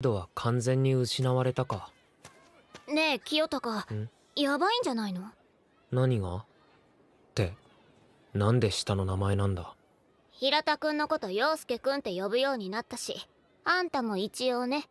度は完全に失われたかねえ清隆やばいんじゃないの何がってなんで下の名前なんだ平田君のこと陽介君って呼ぶようになったしあんたも一応ね